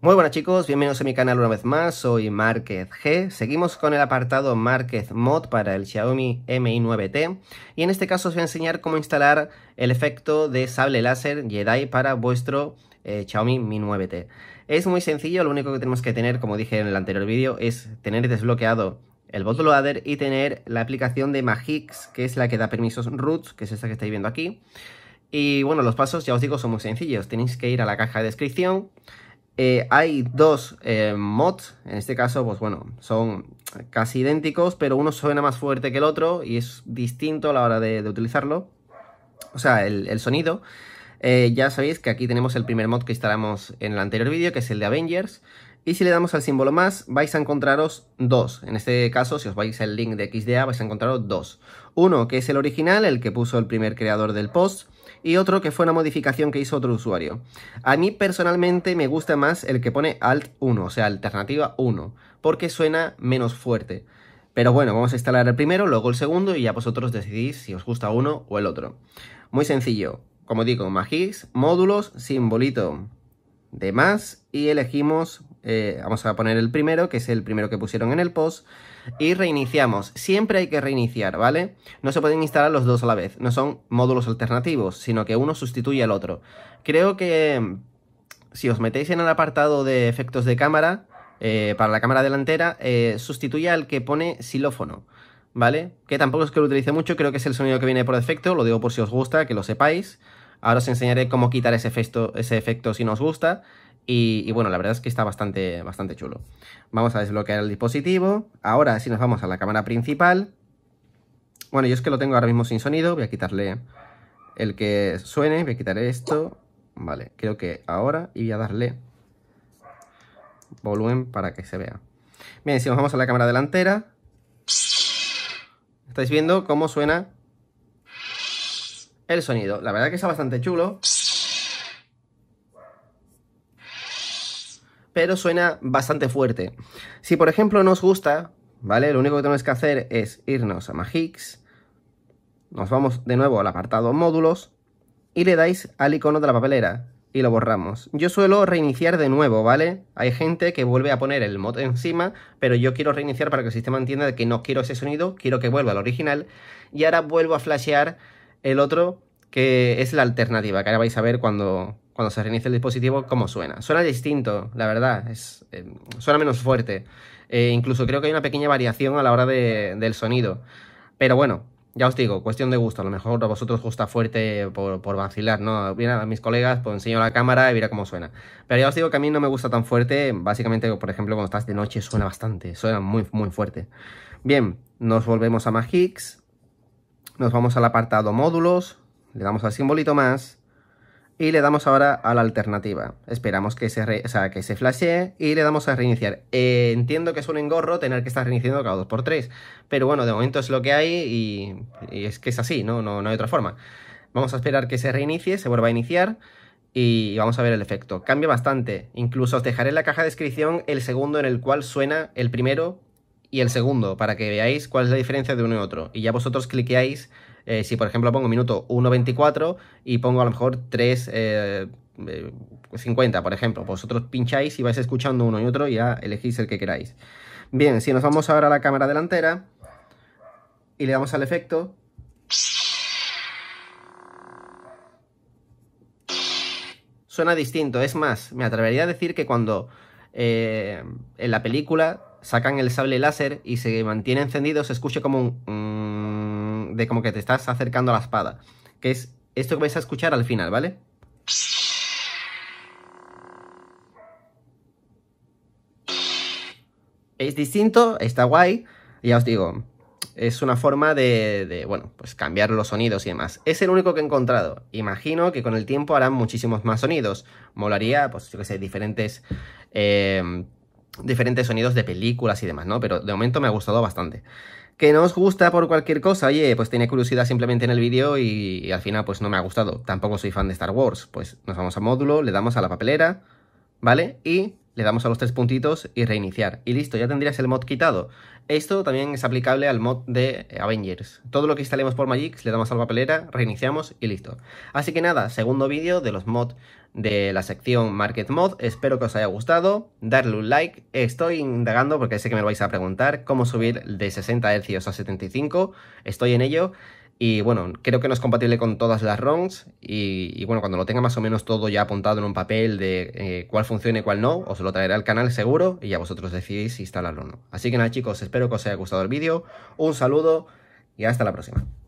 Muy buenas chicos, bienvenidos a mi canal una vez más, soy Márquez G. Seguimos con el apartado Márquez Mod para el Xiaomi Mi9T y en este caso os voy a enseñar cómo instalar el efecto de sable láser Jedi para vuestro eh, Xiaomi Mi 9T. Es muy sencillo, lo único que tenemos que tener, como dije en el anterior vídeo, es tener desbloqueado el bootloader y tener la aplicación de Magix, que es la que da permisos root, que es esta que estáis viendo aquí. Y bueno, los pasos, ya os digo, son muy sencillos. Tenéis que ir a la caja de descripción, eh, hay dos eh, mods, en este caso, pues bueno, son casi idénticos, pero uno suena más fuerte que el otro y es distinto a la hora de, utilizarlo. O sea, el, sonido. Eh, ya sabéis que aquí tenemos el primer mod que instalamos en el anterior vídeo, que es el de Avengers. Y si le damos al símbolo más, vais a encontraros dos. En este caso, si os vais al link de XDA, vais a encontraros dos. Uno que es el original, el que puso el primer creador del post, y otro que fue una modificación que hizo otro usuario. A mí personalmente me gusta más el que pone Alt 1, o sea, alternativa 1, porque suena menos fuerte. Pero bueno, vamos a instalar el primero, luego el segundo y ya vosotros decidís si os gusta uno o el otro. Muy sencillo, como digo, Magix, módulos, simbolito de más y elegimos eh, vamos a poner el primero, que es el primero que pusieron en el post, y reiniciamos. Siempre hay que reiniciar, ¿vale? No se pueden instalar los dos a la vez, no son módulos alternativos, sino que uno sustituye al otro. Creo que mm, si os metéis en el apartado de efectos de cámara, eh, para la cámara delantera, eh, sustituye al que pone xilófono, ¿vale? Que tampoco es que lo utilice mucho, creo que es el sonido que viene por defecto, lo digo por si os gusta, que lo sepáis. Ahora os enseñaré cómo quitar ese efecto, ese efecto si no os gusta. Y, bueno, la verdad es que está bastante, bastante chulo. Vamos a desbloquear el dispositivo. Ahora si nos vamos a la cámara principal. Bueno, yo es que lo tengo ahora mismo sin sonido. Voy a quitarle el que suene. Voy a quitar esto. Vale, creo que ahora. Y voy a darle volumen para que se vea. Bien, si nos vamos a la cámara delantera. Estáis viendo cómo suena el sonido. La verdad que está bastante chulo. pero suena bastante fuerte. Si por ejemplo no nos gusta, ¿vale? Lo único que tenemos que hacer es irnos a Magix, nos vamos de nuevo al apartado módulos y le dais al icono de la papelera y lo borramos. Yo suelo reiniciar de nuevo, ¿vale? Hay gente que vuelve a poner el mod encima, pero yo quiero reiniciar para que el sistema entienda que no quiero ese sonido, quiero que vuelva al original y ahora vuelvo a flashear el otro que es la alternativa, que ahora vais a ver cuando, cuando se reinicia el dispositivo, cómo suena. Suena distinto, la verdad, eh, suena menos fuerte. Eh, incluso creo que hay una pequeña variación a la hora del sonido. Pero bueno, ya os digo, cuestión de gusto. A lo mejor a vosotros gusta fuerte por, vacilar, ¿no? Mira, a mis colegas, pues enseño la cámara y mira cómo suena. Pero ya os digo que a mí no me gusta tan fuerte. Básicamente, por ejemplo, cuando estás de noche suena bastante, suena muy, muy fuerte. Bien, nos volvemos a Magix. Nos vamos al apartado módulos. Le damos al simbolito más y le damos ahora a la alternativa. Esperamos que se, que se flashee y le damos a reiniciar. Eh, entiendo que es un engorro tener que estar reiniciando cada 2x3, pero bueno, de momento es lo que hay y, es que es así, ¿no? ¿no? No hay otra forma. Vamos a esperar que se reinicie, se vuelva a iniciar y vamos a ver el efecto. Cambia bastante. Incluso os dejaré en la caja de descripción el segundo en el cual suena el primero y el segundo, para que veáis cuál es la diferencia de uno y otro. Y ya vosotros cliqueáis eh, si por ejemplo pongo minuto 1.24 y pongo a lo mejor 3... Eh, eh, por ejemplo, vosotros pincháis y vais escuchando uno y otro y ya elegís el que queráis. Bien, si nos vamos ahora a la cámara delantera y le damos al efecto, suena distinto. Es más, me atrevería a decir que cuando en la película sacan el sable láser y se mantiene encendido, se escucha como un... Mm, de como que te estás acercando a la espada, que es esto que vais a escuchar al final, ¿vale? Es distinto, está guay, ya os digo, es una forma de, bueno, pues cambiar los sonidos y demás. Es el único que he encontrado. Imagino que con el tiempo harán muchísimos más sonidos. Molaría, pues yo que sé, diferentes, eh, diferentes sonidos de películas y demás, ¿no? Pero de momento me ha gustado bastante que no os gusta por cualquier cosa, oye, pues tenía curiosidad simplemente en el vídeo y, al final pues no me ha gustado. Tampoco soy fan de Star Wars. Pues nos vamos a módulo, le damos a la papelera, ¿vale? Y le damos a los tres puntitos y reiniciar. Y listo, ya tendrías el mod quitado. Esto también es aplicable al mod de eh, Avengers. Todo lo que instalemos por Magix le damos a la papelera, reiniciamos y listo. Así que nada, segundo vídeo de los mods de la sección Market Mod. Espero que os haya gustado. Darle un like. Estoy indagando porque sé que me lo vais a preguntar cómo subir de 60 Hz a 75. Estoy en ello. Y bueno, creo que no es compatible con todas las ROMs. Y, bueno, cuando lo tenga más o menos todo ya apuntado en un papel de eh, cuál funciona y cuál no, os lo traeré al canal seguro y ya vosotros decidís instalarlo o no. Así que nada chicos, espero que os haya gustado el vídeo. Un saludo y hasta la próxima.